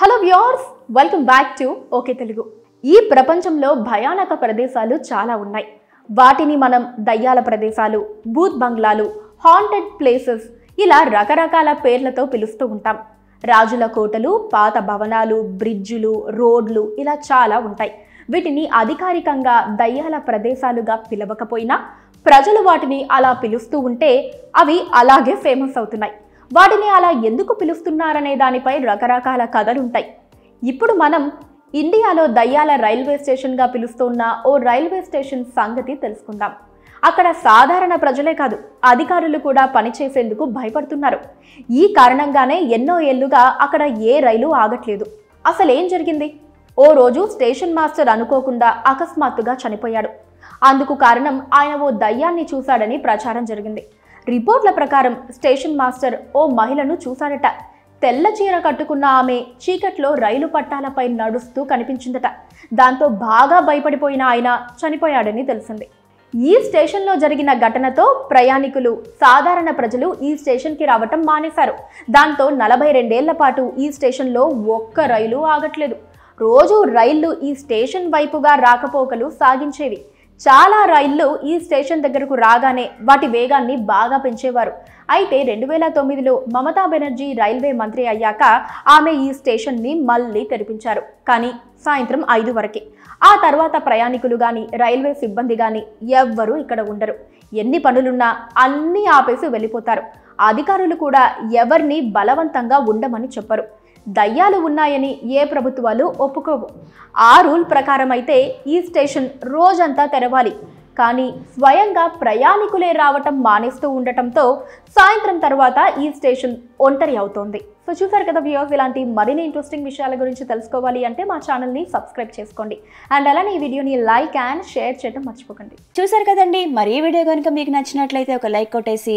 hello viewers welcome back to OK Telugu ఈ ప్రపంచంలో భయానక ప్రదేశాలు చాలా ఉన్నాయి వాటిని మనం దయ్యాల ప్రదేశాలు బూత్ బంగ్లాలు హాంటెడ్ ప్లేసెస్ ఇలా రకరకాల పేర్లతో పిలుస్తూ ఉంటాం రాజుల కోటలు పాత భవనాలు బ్రిడ్జులు రోడ్లు ఇలా చాలా ఉంటాయి వీటిని అధికారికంగా దయ్యాల ప్రదేశాలుగా పిలవకపోయినా ప్రజలు వాటిని అలా పిలుస్తూ ఉంటే అవి అలాగే ఫేమస్ అవుతున్నాయి వాటిని అలా ఎందుకు పిలుస్తున్నారనే దానిపై రకరకాల కథలుంటాయి ఇప్పుడు మనం ఇండియాలో దయ్యాల రైల్వే స్టేషన్గా పిలుస్తున్న ఓ రైల్వే స్టేషన్ సంగతి తెలుసుకుందాం అక్కడ సాధారణ ప్రజలే కాదు అధికారులు కూడా పనిచేసేందుకు భయపడుతున్నారు ఈ కారణంగానే ఎన్నో ఏళ్లుగా అక్కడ ఏ రైలు ఆగట్లేదు అసలేం జరిగింది ఓ రోజు స్టేషన్ మాస్టర్ అనుకోకుండా అకస్మాత్తుగా చనిపోయాడు అందుకు కారణం ఆయన ఓ దయ్యాన్ని చూశాడని ప్రచారం జరిగింది రిపోర్ట్ల ప్రకారం స్టేషన్ మాస్టర్ ఓ మహిళను చూశాడట తెల్ల చీర కట్టుకున్న ఆమె చీకట్లో రైలు పట్టాలపై నడుస్తూ కనిపించిందట దాంతో బాగా భయపడిపోయిన ఆయన చనిపోయాడని తెలిసింది ఈ స్టేషన్లో జరిగిన ఘటనతో ప్రయాణికులు సాధారణ ప్రజలు ఈ స్టేషన్కి రావటం మానేశారు దాంతో నలభై రెండేళ్ల పాటు ఈ స్టేషన్లో ఒక్క రైలు ఆగట్లేదు రోజు రైళ్లు ఈ స్టేషన్ వైపుగా రాకపోకలు సాగించేవి చాలా రైళ్లు ఈ స్టేషన్ దగ్గరకు రాగానే వాటి వేగాన్ని బాగా పెంచేవారు అయితే రెండు వేల తొమ్మిదిలో మమతా బెనర్జీ రైల్వే మంత్రి అయ్యాక ఆమె ఈ స్టేషన్ని మళ్ళీ తెరిపించారు కానీ సాయంత్రం ఐదు వరకే ఆ తర్వాత ప్రయాణికులు కానీ రైల్వే సిబ్బంది కానీ ఎవ్వరూ ఇక్కడ ఉండరు ఎన్ని పనులున్నా అన్నీ ఆపేసి వెళ్ళిపోతారు అధికారులు కూడా ఎవరిని బలవంతంగా ఉండమని చెప్పరు దయ్యాలు ఉన్నాయని ఏ ప్రభుత్వాలు ఒప్పుకోవు ఆ రూల్ ప్రకారం అయితే ఈ స్టేషన్ రోజంతా తెరవాలి కానీ స్వయంగా ప్రయాణికులే రావటం మానేస్తూ ఉండటంతో సాయంత్రం తర్వాత ఈ స్టేషన్ ఒంటరి అవుతోంది సో చూసారు కదా వ్యూస్ ఇలాంటి మరిన్ని ఇంట్రెస్టింగ్ విషయాల గురించి తెలుసుకోవాలి అంటే మా ఛానల్ని సబ్స్క్రైబ్ చేసుకోండి అండ్ అలానే ఈ వీడియోని లైక్ అండ్ షేర్ చేయడం మర్చిపోకండి చూసారు కదండి మరీ వీడియో కనుక మీకు నచ్చినట్లయితే ఒక లైక్ కొట్టేసి